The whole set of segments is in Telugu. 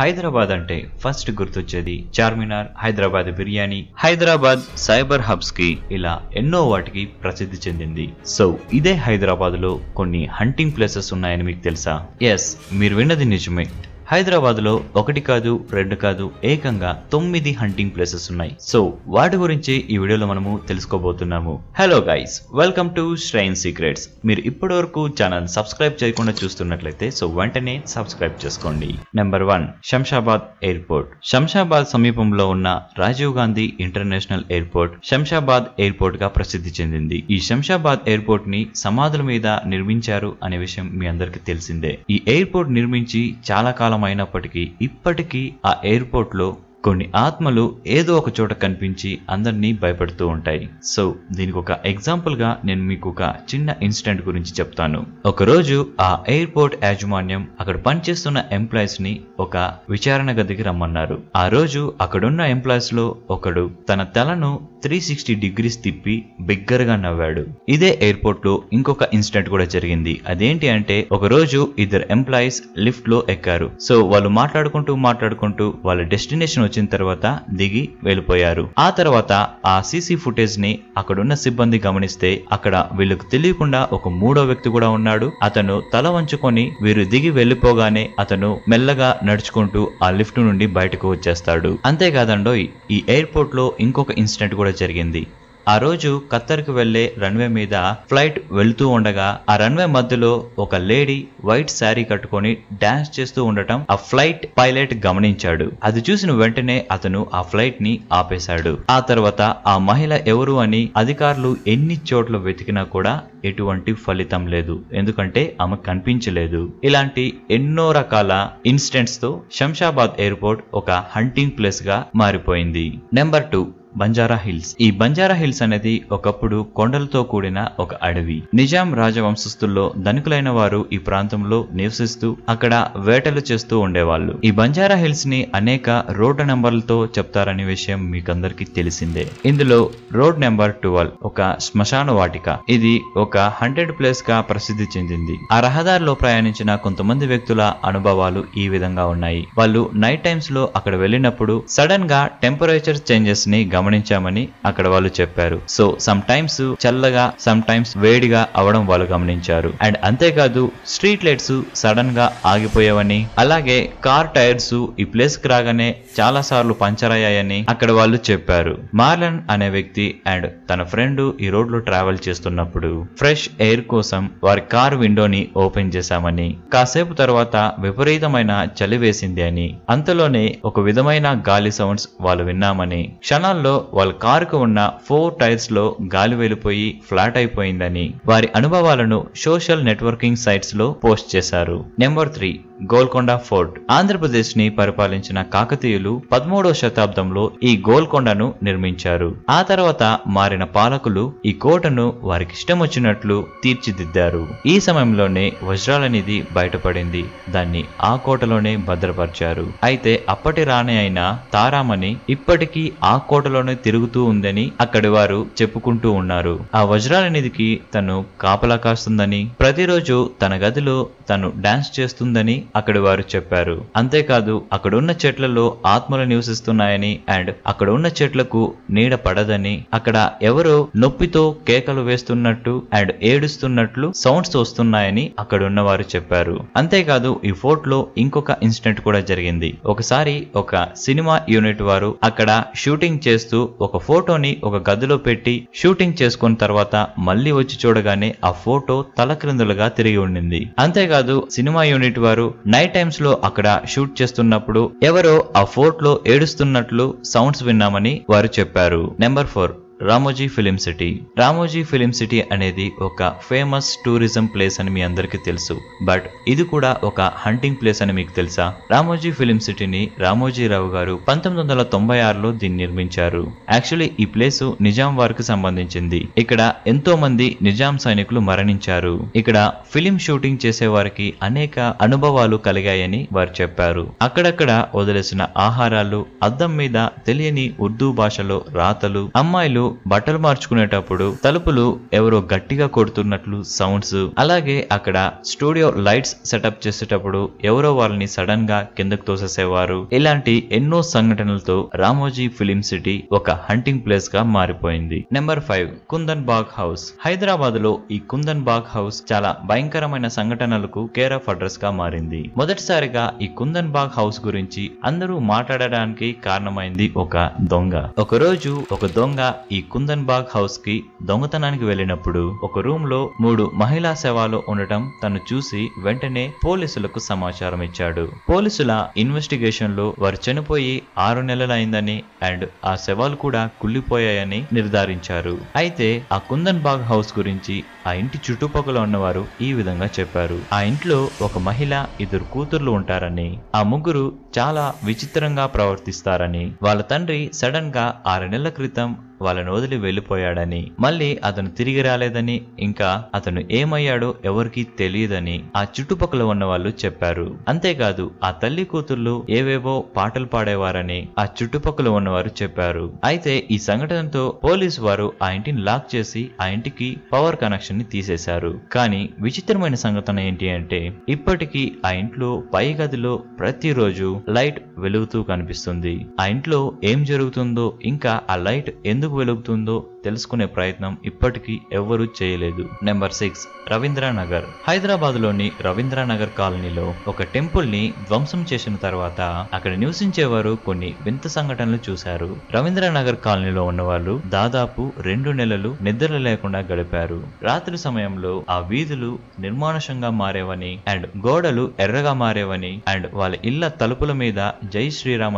హైదరాబాద్ అంటే ఫస్ట్ గుర్తొచ్చేది చార్మినార్ హైదరాబాద్ బిర్యానీ హైదరాబాద్ సైబర్ హబ్స్ కి ఇలా ఎన్నో వాటికి ప్రసిద్ధి చెందింది సో ఇదే హైదరాబాద్ లో కొన్ని హంటింగ్ ప్లేసెస్ ఉన్నాయని మీకు తెలుసా ఎస్ మీరు విన్నది నిజమే హైదరాబాద్లో ఒకటి కాదు రెండు కాదు ఏకంగా తొమ్మిది హంటింగ్ ప్లేసెస్ ఉన్నాయి సో వాటి గురించి ఈ వీడియోలో మనము తెలుసుకోబోతున్నాము hello guys welcome to shrine secrets మీరు ఇప్పటి వరకు ఛానల్ సబ్స్క్రైబ్ చేయకుండా చూస్తున్నట్లయితే సో వెంటనే సబ్స్క్రైబ్ చేసుకోండి number one Shamshabad airport Shamshabad సమీపంలో ఉన్న Rajiv Gandhi international airport Shamshabad airport గా ప్రసిద్ధి చెందింది ఈ శంషాబాద్ ఎయిర్పోర్ట్ ని సమాధుల మీద నిర్మించారు అనే విషయం మీ అందరికి తెలిసిందే ఈ ఎయిర్పోర్ట్ నిర్మించి చాలా కాలం అయినప్పటికీ ఇప్పటికీ ఆ ఎయిర్పోర్ట్లో కొన్ని ఆత్మలు ఏదో ఒక చోట కనిపించి అందరినీ భయపడుతూ ఉంటాయి సో దీనికి ఒక ఎగ్జాంపుల్గా నేను మీకు ఒక చిన్న ఇన్సిడెంట్ గురించి చెప్తాను ఒకరోజు ఆ ఎయిర్పోర్ట్ యాజమాన్యం అక్కడ పనిచేస్తున్న ఎంప్లాయీస్ ని ఒక విచారణ గదికి రమ్మన్నారు ఆ రోజు అక్కడున్న ఎంప్లాయీస్ లో ఒకడు తన తలను త్రీ సిక్స్టీ డిగ్రీస్ తిప్పి బిగ్గరగా నవ్వాడు ఇదే ఎయిర్పోర్ట్ లో ఇంకొక ఇన్సిడెంట్ కూడా జరిగింది అదేంటి అంటే ఒక రోజు ఇద్దరు ఎంప్లాయీస్ లిఫ్ట్ లో ఎక్కారు సో వాళ్ళు మాట్లాడుకుంటూ మాట్లాడుకుంటూ వాళ్ళ డెస్టినేషన్ వచ్చిన తర్వాత దిగి వెళ్ళిపోయారు ఆ తర్వాత ఆ సీసీ ఫుటేజ్ ని అక్కడున్న సిబ్బంది గమనిస్తే అక్కడ వీళ్ళకు తెలియకుండా ఒక మూడో వ్యక్తి కూడా ఉన్నాడు అతను తల వంచుకొని వీరు దిగి వెళ్ళిపోగానే అతను మెల్లగా నడుచుకుంటూ ఆ లిఫ్ట్ నుండి బయటకు వచ్చేస్తాడు అంతేకాదండో ఈ ఎయిర్పోర్ట్ లో ఇంకొక ఇన్సిడెంట్ కూడా కూడా జరిగింది ఆ రోజు ఖత్తర్కు వెళ్లే రన్వే మీద ఫ్లైట్ వెళ్తూ ఉండగా ఆ రన్వే మధ్యలో ఒక లేడీ వైట్ శారీ కట్టుకొని డాన్స్ చేస్తూ ఉండటం ఆ ఫ్లైట్ పైలట్ గమనించాడు అది చూసిన వెంటనే అతను ఆ ఫ్లైట్ ని ఆపేశాడు ఆ తర్వాత ఆ మహిళ ఎవరు అని అధికారులు ఎన్ని చోట్ల వెతికినా కూడా ఎటువంటి ఫలితం లేదు ఎందుకంటే ఆమె కనిపించలేదు ఇలాంటి ఎన్నో రకాల ఇన్సిడెంట్స్ తో శంషాబాద్ ఎయిర్పోర్ట్ ఒక హంటింగ్ ప్లేస్ గా మారిపోయింది నెంబర్ టూ బంజారా హిల్స్ ఈ బంజారా హిల్స్ అనేది ఒకప్పుడు కొండలతో కూడిన ఒక అడవి నిజాం రాజవంశస్థుల్లో ధనికులైన వారు ఈ ప్రాంతంలో నివసిస్తూ అక్కడ వేటలు చేస్తూ ఉండేవాళ్ళు ఈ బంజారా హిల్స్ ని అనేక రోడ్డు నెంబర్లతో చెప్తారనే విషయం మీకందరికీ తెలిసిందే ఇందులో రోడ్ నెంబర్ ట్వెల్వ్ ఒక శ్మశాన వాటిక ఇది ఒక హండ్రెడ్ ప్లేస్ గా ప్రసిద్ధి చెందింది ఆ రహదారిలో ప్రయాణించిన కొంతమంది వ్యక్తుల అనుభవాలు ఈ విధంగా ఉన్నాయి వాళ్ళు నైట్ టైమ్స్ లో అక్కడ వెళ్ళినప్పుడు సడన్ గా టెంపరేచర్ చేంజెస్ ని గమనించామని అక్కడ వాళ్ళు చెప్పారు సో సమ్ టైమ్స్ చల్లగా సమ్ టైమ్స్ వేడిగా అవడం వాళ్ళు గమనించారు అండ్ అంతేకాదు స్ట్రీట్ లైట్స్ సడన్ గా ఆగిపోయావని అలాగే కార్ టైర్స్ ఈ ప్లేస్ కి రాగానే చాలా సార్లు పంచర్ అయ్యాయని అక్కడ వాళ్ళు చెప్పారు మార్లన్ అనే వ్యక్తి అండ్ తన ఫ్రెండ్ ఈ రోడ్ లో ట్రావెల్ చేస్తున్నప్పుడు ఫ్రెష్ ఎయిర్ కోసం వారి కార్ విండోని ఓపెన్ చేశామని కాసేపు తర్వాత విపరీతమైన చలి వేసింది అని అంతలోనే ఒక విధమైన గాలి సౌండ్స్ వాళ్ళు విన్నామని క్షణాల్లో సమయంలో వాళ్ళ కారుకు ఉన్న ఫోర్ టైర్స్ లో గాలి వెళ్ళిపోయి ఫ్లాట్ అయిపోయిందని వారి అనుభవాలను సోషల్ నెట్వర్కింగ్ సైట్స్ లో పోస్ట్ చేశారు number three Golconda fort Andhra Pradesh ని పరిపాలించిన కాకతీయులు పదమూడవ శతాబ్దంలో ఈ గోల్కొండను నిర్మించారు ఆ తర్వాత మారిన పాలకులు ఈ కోటను ఇష్టం వచ్చినట్లు తీర్చిదిద్దారు ఈ సమయంలోనే వజ్రాల నిధి బయటపడింది దాన్ని ఆ కోటలోనే భద్రపరిచారు అయితే అప్పటి రాణి అయిన తారామణి ఇప్పటికీ ఆ కోటలోనే తిరుగుతూ ఉందని అక్కడి వారు చెప్పుకుంటూ ఉన్నారు ఆ వజ్రాల నిధికి తను కాపలా కాస్తుందని ప్రతిరోజు తన గదిలో తను డాన్స్ చేస్తుందని అక్కడి వారు చెప్పారు అంతేకాదు అక్కడున్న చెట్లలో ఆత్మలు నివసిస్తున్నాయని అండ్ అక్కడ ఉన్న చెట్లకు నీడ పడదని అక్కడ ఎవరో నొప్పితో కేకలు వేస్తున్నట్టు అండ్ ఏడుస్తున్నట్లు సౌండ్స్ వస్తున్నాయని అక్కడున్న వారు చెప్పారు అంతేకాదు ఈ ఫోర్ట్ లో ఇంకొక ఇన్సిడెంట్ కూడా జరిగింది ఒకసారి ఒక సినిమా యూనిట్ వారు అక్కడ షూటింగ్ చేస్తూ ఒక ఫోటోని ఒక గదిలో పెట్టి షూటింగ్ చేసుకున్న తర్వాత మళ్ళీ వచ్చి చూడగానే ఆ ఫోటో తలక్రిందులుగా తిరిగి ఉండింది అంతేకాదు సినిమా యూనిట్ వారు నైట్ టైమ్స్లో అక్కడ షూట్ చేస్తున్నప్పుడు ఎవరో ఆ ఫోర్ట్లో ఏడుస్తున్నట్లు సౌండ్స్ విన్నామని వారు చెప్పారు number four Ramoji film city Ramoji film city అనేది ఒక ఫేమస్ టూరిజం ప్లేస్ అని మీ అందరికీ తెలుసు బట్ ఇది కూడా ఒక హంటింగ్ ప్లేస్ అని మీకు తెలుసా రామోజీ ఫిలిం సిటీని రామోజీరావు గారు పంతొమ్మిది వందల తొంభై ఆరులో దీన్ని నిర్మించారు యాక్చువల్లీ ఈ ప్లేస్ నిజాం వారికి సంబంధించింది ఇక్కడ ఎంతో మంది నిజాం సైనికులు మరణించారు ఇక్కడ ఫిలిం షూటింగ్ చేసే వారికి అనేక అనుభవాలు కలిగాయని వారు చెప్పారు అక్కడక్కడ వదిలేసిన ఆహారాలు అద్దం మీద తెలియని ఉర్దూ భాషలో రాతలు అమ్మాయిలు బట్టలు మార్చుకునేటప్పుడు తలుపులు ఎవరో గట్టిగా కొడుతున్నట్లు సౌండ్స్ అలాగే అక్కడ స్టూడియో లైట్స్ సెటప్ చేసేటప్పుడు ఎవరో వాళ్ళని సడన్ గా కిందకు తోసేసేవారు ఇలాంటి ఎన్నో సంఘటనలతో రామోజీ ఫిలిం సిటీ ఒక హంటింగ్ ప్లేస్ గా మారిపోయింది number five Kundan Bagh house Hyderabad లో ఈ కుందన్ బాగ్ హౌస్ చాలా భయంకరమైన సంఘటనలకు కేర్ ఆఫ్ అడ్రస్ గా మారింది మొదటిసారిగా ఈ కుందన్ బాగ్ హౌస్ గురించి అందరూ మాట్లాడడానికి కారణమైంది ఒక దొంగ ఒక రోజు ఒక దొంగ ఈ కుందన్ బాగ్ హౌస్ కి దొంగతనానికి వెళ్ళినప్పుడు ఒక రూమ్ లో మూడు మహిళా శవాలు ఉండటం తను చూసి వెంటనే పోలీసులకు సమాచారం ఇచ్చాడు పోలీసుల ఇన్వెస్టిగేషన్ లో వారు చనిపోయి ఆరు నెలలైందని అండ్ ఆ శవాలు కూడా కుళ్ళిపోయాయని నిర్ధారించారు అయితే ఆ కుందన్ బాగ్ హౌస్ గురించి ఆ ఇంటి చుట్టుపక్కల ఉన్నవారు ఈ విధంగా చెప్పారు ఆ ఇంట్లో ఒక మహిళ ఇద్దరు కూతుర్లు ఉంటారని ఆ ముగ్గురు చాలా విచిత్రంగా ప్రవర్తిస్తారని వాళ్ళ తండ్రి సడన్ గా ఆరు నెలల క్రితం వాళ్ళను వదిలి వెళ్ళిపోయాడని మళ్ళీ అతను తిరిగి రాలేదని ఇంకా అతను ఏమయ్యాడో ఎవరికీ తెలియదని ఆ చుట్టుపక్కల ఉన్న వాళ్ళు చెప్పారు అంతేకాదు ఆ తల్లి కూతుర్లు ఏవేవో పాటలు పాడేవారని ఆ చుట్టుపక్కల ఉన్నవారు చెప్పారు అయితే ఈ సంఘటనతో పోలీసు వారు ఆ ఇంటిని లాక్ చేసి ఆ ఇంటికి పవర్ కనెక్షన్ ని తీసేశారు కానీ విచిత్రమైన సంఘటన ఏంటి అంటే ఇప్పటికీ ఆ ఇంట్లో పై గదిలో ప్రతిరోజు లైట్ వెలుగుతూ కనిపిస్తుంది ఆ ఇంట్లో ఏం జరుగుతుందో ఇంకా ఆ లైట్ ఎందుకు వెలుగుతుందో తెలుసుకునే ప్రయత్నం ఇప్పటికీ ఎవ్వరూ చేయలేదు నెంబర్ సిక్స్ రవీంద్రనగర్ హైదరాబాద్లోని రవీంద్రనగర్ కాలనీలో ఒక టెంపుల్ని ధ్వంసం చేసిన తర్వాత అక్కడ నివసించేవారు కొన్ని వింత సంఘటనలు చూశారు రవీంద్రనగర్ కాలనీలో ఉన్నవాళ్ళు దాదాపు రెండు నెలలు నిద్ర లేకుండా గడిపారు రాత్రి సమయంలో ఆ వీధులు నిర్మానుషంగా మారేవని అండ్ గోడలు ఎర్రగా మారేవని అండ్ వాళ్ళ ఇళ్ల తలుపుల మీద జై శ్రీరామ్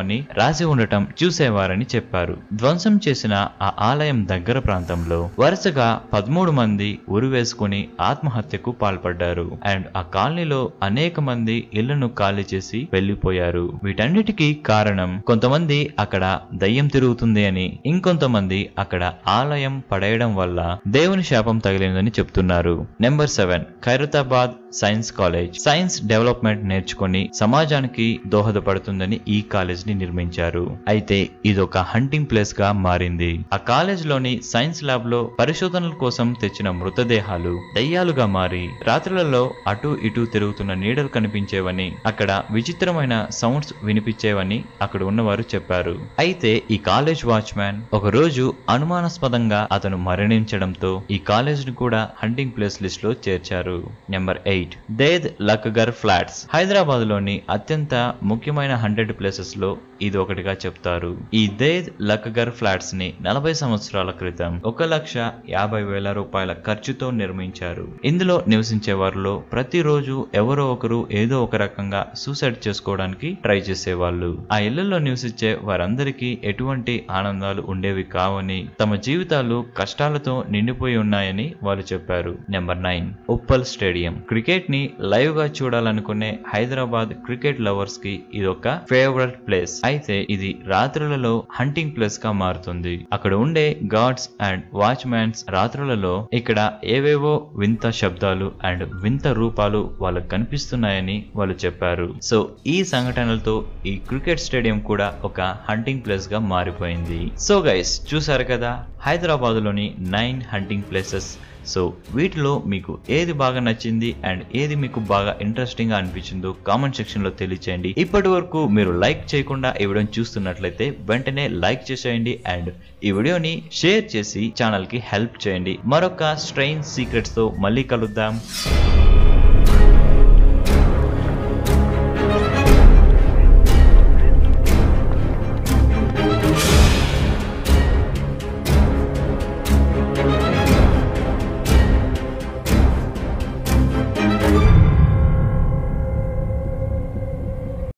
రాసి ఉండటం చూసేవారని చెప్పారు ధ్వంసం చేసిన ఆ ఆలయం దగ్గర నగర ప్రాంతంలో వరుసగా పదమూడు మంది ఉరి వేసుకుని ఆత్మహత్యకు పాల్పడ్డారు అండ్ ఆ కాలనీలో అనేక మంది ఇళ్లను ఖాళీ చేసి వెళ్లిపోయారు వీటన్నిటికీ కారణం కొంతమంది అక్కడ దయ్యం తిరుగుతుంది అని ఇంకొంతమంది అక్కడ ఆలయం పడేయడం వల్ల దేవుని శాపం తగిలిందని చెప్తున్నారు number seven Khairatabad science college science development నేర్చుకుని సమాజానికి దోహదపడుతుందని ఈ కాలేజ్ ని నిర్మించారు అయితే ఇదొక హంటింగ్ ప్లేస్ గా మారింది ఆ కాలేజ్ లోని సైన్స్ ల్యాబ్ లో పరిశోధనల కోసం తెచ్చిన మృతదేహాలు దయ్యాలుగా మారి రాత్రులలో అటు ఇటు తిరుగుతున్న నీడలు కనిపించేవని అక్కడ విచిత్రమైన సౌండ్స్ వినిపించేవని అక్కడ ఉన్నవారు చెప్పారు అయితే ఈ కాలేజ్ వాచ్మ్యాన్ ఒకరోజు అనుమానాస్పదంగా అతను మరణించడంతో ఈ కాలేజ్ ను కూడా హంటింగ్ ప్లేస్ లిస్ట్ లో చేర్చారు నెంబర్ ఎయిట్ దేద్ లక్గర్ ఫ్లాట్స్ హైదరాబాద్ లోని అత్యంత ముఖ్యమైన హండ్రెడ్ ప్లేసెస్ లో ఇది ఒకటిగా చెప్తారు ఈ దేద్ లక్గర్ ఫ్లాట్స్ ని నలభై సంవత్సరాల క్రితం ఒక లక్ష యాభై వేల రూపాయల ఖర్చుతో నిర్మించారు ఇందులో నివసించే వారిలో ప్రతిరోజు ఎవరో ఒకరు ఏదో ఒక రకంగా సూసైడ్ చేసుకోవడానికి ట్రై చేసేవాళ్ళు ఆ ఇళ్లలో నివసించే వారందరికీ ఎటువంటి ఆనందాలు ఉండేవి కావని తమ జీవితాలు కష్టాలతో నిండిపోయి ఉన్నాయని వాళ్ళు చెప్పారు number nine Uppal stadium cricket ని లైవ్ గా చూడాలనుకునే హైదరాబాద్ క్రికెట్ లవర్స్ కి ఇది ఒక ఫేవరెట్ ప్లేస్ అయితే ఇది రాత్రులలో హంటింగ్ ప్లేస్ గా మారుతుంది అక్కడ ఉండే గాడ్స్ అండ్ వాచ్మెన్స్ రాత్రులలో ఇక్కడ ఏవేవో వింత శబ్దాలు అండ్ వింత రూపాలు వాళ్ళకు కనిపిస్తున్నాయని వాళ్ళు చెప్పారు సో ఈ సంఘటనలతో ఈ క్రికెట్ స్టేడియం కూడా ఒక హంటింగ్ ప్లేస్ గా మారిపోయింది సో గైస్ చూసారు కదా హైదరాబాద్ లోని నైన్ హంటింగ్ ప్లేసెస్ సో వీటిలో మీకు ఏది బాగా నచ్చింది అండ్ ఏది మీకు బాగా ఇంట్రెస్టింగ్గా అనిపించిందో కామెంట్ సెక్షన్లో తెలియచేయండి ఇప్పటి వరకు మీరు లైక్ చేయకుండా ఈ వీడియోని చూస్తున్నట్లయితే వెంటనే లైక్ చేసేయండి అండ్ ఈ వీడియోని షేర్ చేసి ఛానల్కి హెల్ప్ చేయండి మరొక స్ట్రెయిన్ సీక్రెట్స్తో మళ్ళీ కలుద్దాం